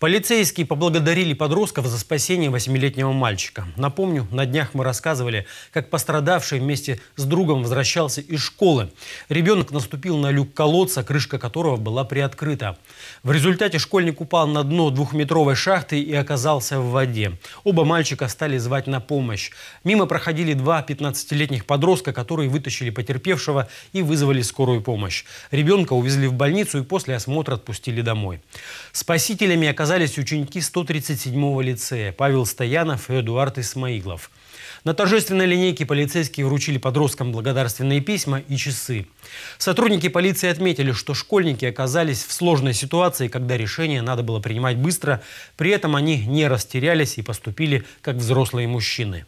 Полицейские поблагодарили подростков за спасение восьмилетнего мальчика. Напомню, на днях мы рассказывали, как пострадавший вместе с другом возвращался из школы. Ребенок наступил на люк колодца, крышка которого была приоткрыта. В результате школьник упал на дно двухметровой шахты и оказался в воде. Оба мальчика стали звать на помощь. Мимо проходили два 15-летних подростка, которые вытащили потерпевшего и вызвали скорую помощь. Ребенка увезли в больницу и после осмотра отпустили домой. Спасителями оказались оказались ученики 137-го лицея Павел Стоянов и Эдуард Исмаилов. На торжественной линейке полицейские вручили подросткам благодарственные письма и часы. Сотрудники полиции отметили, что школьники оказались в сложной ситуации, когда решение надо было принимать быстро. При этом они не растерялись и поступили как взрослые мужчины.